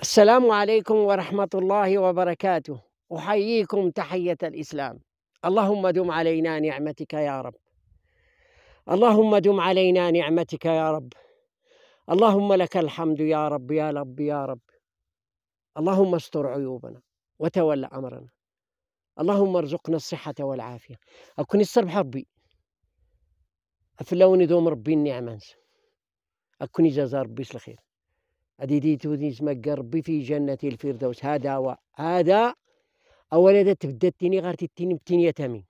السلام عليكم ورحمة الله وبركاته أحييكم تحية الإسلام اللهم دم علينا نعمتك يا رب اللهم دم علينا نعمتك يا رب اللهم لك الحمد يا رب يا رب يا رب اللهم استر عيوبنا وتول أمرنا اللهم ارزقنا الصحة والعافية أكون السرب حربي أفلوني دوم ربي النعمة أكون جزا ربي الخير أديدي توديز ربي في جنة الفردوس هذا و هذا أولا دا تبدتني غير تيني بتيني يتامين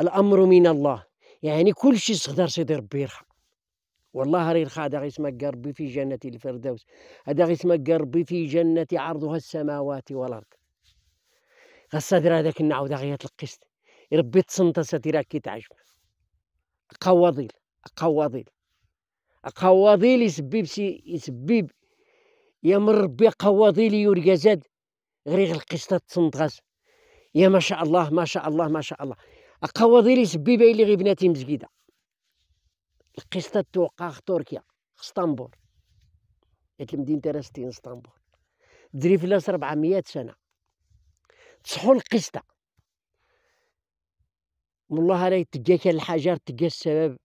الأمر من الله يعني كل شيء صدر سيدي ربي يرحم والله ريرخا هذا غيسمى ربي في جنة الفردوس هذا غيسمى ربي في جنة عرضها السماوات والأرض غصدر هذاك النعود غيات القسط ربي تصنطس كي تعجب قواضيل قواضيل قواضيل يسبب سي يسبب يا من ربي قواضي لي زاد غير غير القشطه تصنطغاز يا ما شاء الله ما شاء الله ما شاء الله قواضي لي سبيبه اللي غي بناتي مسكيده القشطه توقع تركيا اسطنبول قالت المدينة راستين اسطنبول دري فلاس 400 سنه تصحو القشطه والله يتقا كان الحجر تقى السبب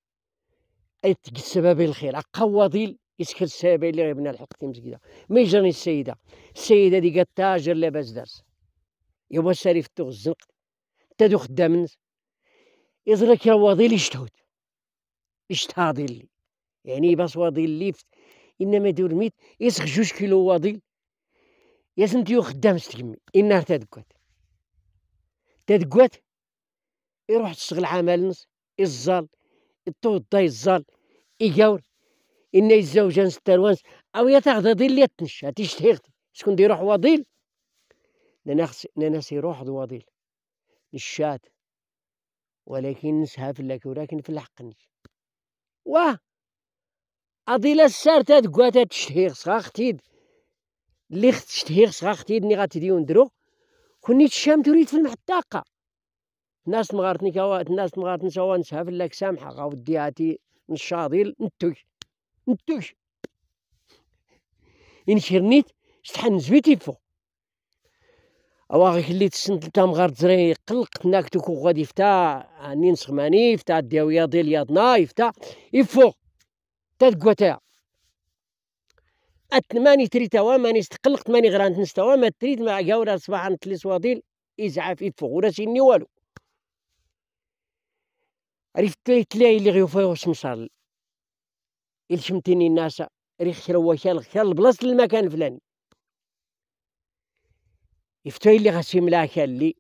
اي السبب الخير قواضي يسكر السابع اللي غيبنا الحق تيمزكدا ما يجرني السيده السيده دي قالت تاجر لاباس دارس يبا ساري في التوغ الزنق تا دو خدام نس يزرك يا واضي لي شتهود اشتهاضي لي يعني باس واضي لي انما دور ميت يسخ جوج كيلو واضي ياسنتيو خدام ستكمي انها تدكات تدكات يروح تشتغل عمل نص الزال الطوط دا الزال يقاور إن الزوجان ستروانس أو يتاخذ ضيل لي تنش هتشتيغ شكون دي روح وضيل ناناس ناناس روح دو وضيل نشات ولكن نسها في اللاك ولكن في الحق نش واه أضيل السار تاد قواتا تشتهيغ صغا ختيد اللي تشتهيغ صغا ختيد ني غاتديو ندرو كوني تشام تريد في المحتاقة ناس مغارتني كوا ناس مغارتني سوا نسها في اللاك سامحة غاودي هاتي نشاضيل نتوش نتوش إن شرنيت شتحن زويتي فوق أواغي خليت السنت تلتا مغار تزري قلق ناك توكو غادي فتا هاني نسخماني فتا دياويا ياضي يادنا يفتا يفو تا تكواتا أتماني تري توا ماني استقلقت ماني غرانت نستوا ما تريد مع ياورا صباحا نتلي صواديل إزعاف يفو ولا سيني والو عرفت تلاي اللي غيوفاو شمصال يلشمتيني الناس ريخ شال شال البلاصه المكان الفلاني يفتوي اللي غاسي ملاكا اللي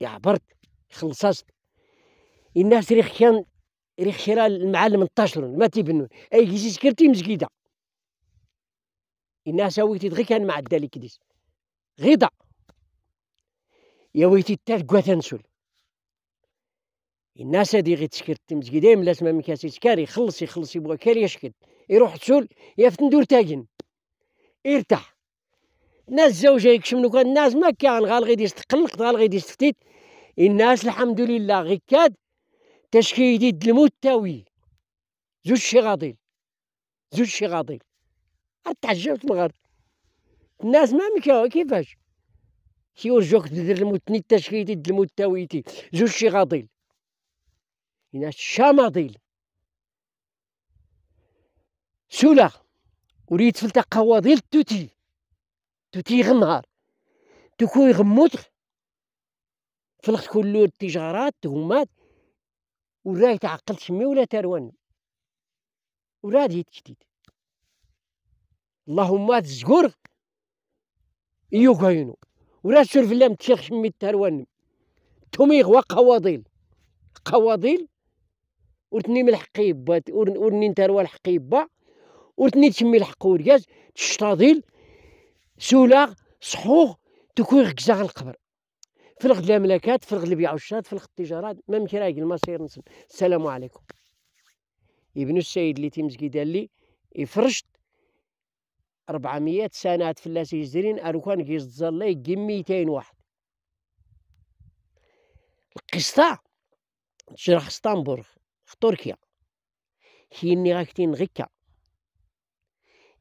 يعبرت خلصت الناس ريخ كان ريخ شرا المعالم انتشر ما تيبنون اي كيسي سكرتي مزكيده الناس ويتي دغي كان معدالي كديس غيضه يا ويتي تا نسول الناس هذه تشكر تمسكي دايما لازم ما مكاسي تكاري يخلص يخلص يبغى كار يشكر يروح تسول يفتن دور تاجن يرتاح الناس زوجة يكشمنو كان الناس ما كان غال غيدي يستقلق غال غيدي تفتيت الناس الحمد لله غي كاد تشكي يديد الموت تاوي زوج شي شغاطيل زوج شي عاد تعجبت المغرب الناس ما مكاو كيفاش شي يرجوك تدير الموت نيت تشكي يديد الموت تاويتي زوج شي شغاطيل هنا شماضيل سولا وريت فلتا قواضيل توتي توتي غنهار تكون يغموت فلخت كلو التجارات تهمات وراي يتعقل شمي ولا تروان ولا هذه تكتيت اللهم تزقر كاينو ولا سور فلام تشيخ شمي التروان توميغ وقواضيل قواضيل ورتني من الحقيبة يبا ورني نتروا الحق يبا ورتني تشمي الحق ورياز تشتاضيل سولا صحوغ تكون غكزا القبر في الغد الملكات في الغد البيع والشراء في الغد التجارات مام ما المصير نسن السلام عليكم ابن السيد اللي تيمزكي قال لي يفرشت 400 سنة فلاس يزرين أروكان كيز تزلي 200 واحد القسطة شرح اسطنبول في تركيا كيني غاكتين غيكا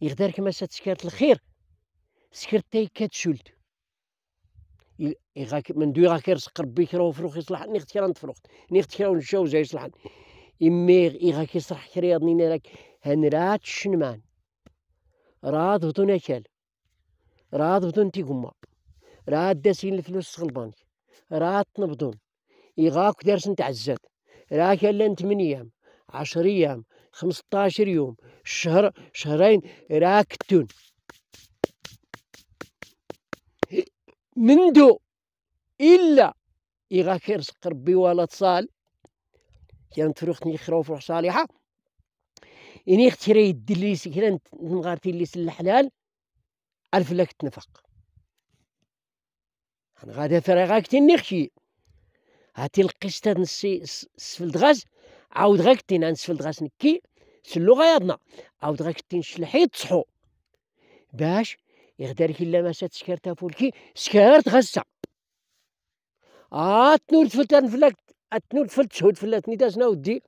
يغدار كما ستسكرت الخير سكرت تاي كاتشولت يغاك من دوي غاك يرزق ربي كراو فروخ يصلح نيخت كرا نتفروخت نيخت كرا نشاو زاي يصلح إمي يغاك يصلح كرياض ضنينا راك هنرات الشنمان راد بدون أكل راد بدون تيكما راد داسين الفلوس في البنك راد تنبضون يغاك دارس نتعزات راك الا ثمانية ايام عشر ايام خمسطاشر يوم شهر شهرين راك التون منذ الا إغا كيرزق ربي ولا تصال كان تروختني خروف روح صالحة إني اختيري يدي اللي سكران نغارتي اللي الحلال ألف لك تنفق أنا غادا فرا غاكتي هاتي هاد نسي سفل دغاز عاود غا كتين سفل دغاز نكي سلو غايضنا عاود غا كتين شلحيط تصحو باش يغدر كلا ما سكر فولكي سكرت غزة اه تنور تفلت نفلك تنور تفلت شهود فلات نيتاسنا ناودي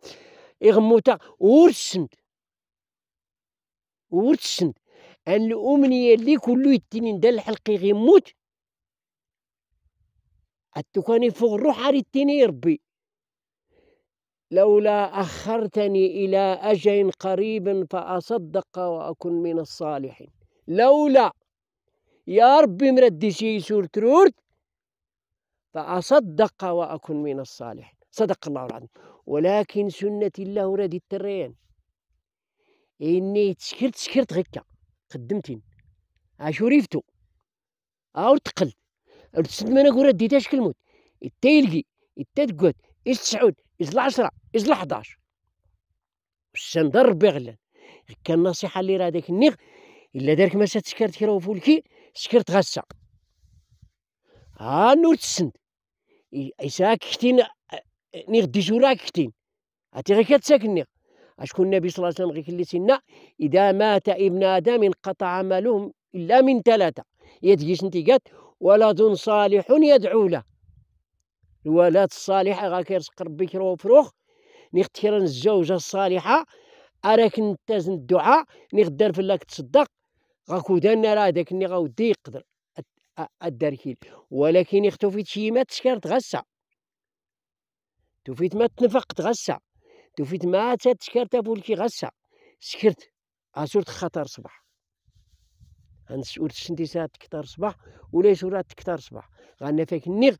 يغموتا ورسند ورسند ان الامنيه اللي كلو يتنين دا حلقي غيموت التكاني فوق روح أردتني ربي لولا أخرتني إلى أجل قريب فأصدق وأكن من الصالحين لولا يا ربي مردسي سورة ترورد فأصدق وأكن من الصالحين صدق الله العظيم ولكن سنة الله ردي الترين إني تسكرت سكرت غكا قدمتين عشو ريفتو أو تقل مانا كورا ديتاش كلمود إتا يلقي إتا تقعد إس تسعود إس العشرة إس الحداش الشان دار ربي غلان كان النصيحة اللي راه داك النيغ إلا دارك ما سكرت كي وفولكي فولكي سكرت غاسة ها آه، نور تسند إيسا كتين نيغ ديجوراك كتين هاتي غير كتساك النيغ أشكون النبي صلى الله عليه وسلم غير اللي سنة إذا مات ابن آدم انقطع عمله إلا من ثلاثة يتجيش نتيقات ولد صالح يدعو له الولد الصالح غا كيرزق ربي كرو فروخ نختير الزوجة الصالحة أراك نتاز الدعاء نغدر فلاك تصدق دانا راه داك اللي غاودي يقدر الداركيل ولكن اختفيت شي ما تسكر تغسى توفيت ما تنفق تغسى توفيت ما تفول كي غسى سكرت أسرت خطر صباح غنسول ساعات كتار صباح ولا يسول كتار صباح غنفاك النيغ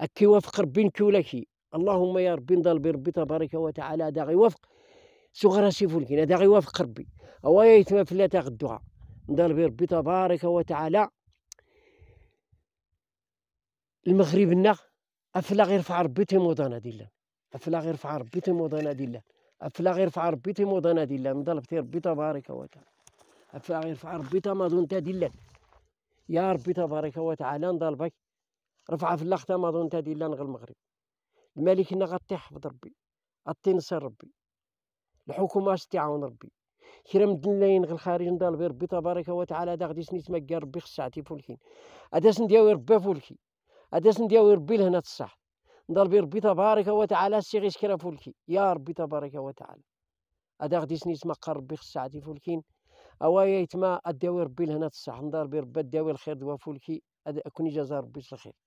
أكي وافق ربي نكولاكي اللهم يا ربي نضل بربي تبارك وتعالى داغي وافق صغرى سيفولكينا داغي وافق ربي أوايا يتما فلا تغدوها نضل بربي تبارك وتعالى المغرب لنا أفلا غير في ربي تيموضانا ديلا أفلا غير في ربي تيموضانا ديلا أفلا غير في ربي تيموضانا ديلا من ضلبتي ربي تبارك وتعالى الفاعل يرفع ربي تماضون تدلا يا ربي تبارك وتعالى نضربك رفع في اللخ تماضون تدلا غير المغرب الملك هنا غطي حفظ ربي غطي نصر ربي الحكومة استعاون ربي كرا مدن لاين غير الخارج نضرب ربي تبارك وتعالى دا غادي سنيت تمكى ربي خص خصعتي فولكين هذا سندياوي ربي فولكي هذا سندياوي ربي لهنا الصح نضرب ربي تبارك وتعالى سي غير فولكي يا ربي تبارك وتعالى هذا غادي سنيت تمكى ربي خص خصعتي فولكين اوايا يتما اداوي ربي لهنا تصح ندار بربي اداوي الخير دوا فولكي كوني جزا ربي الخير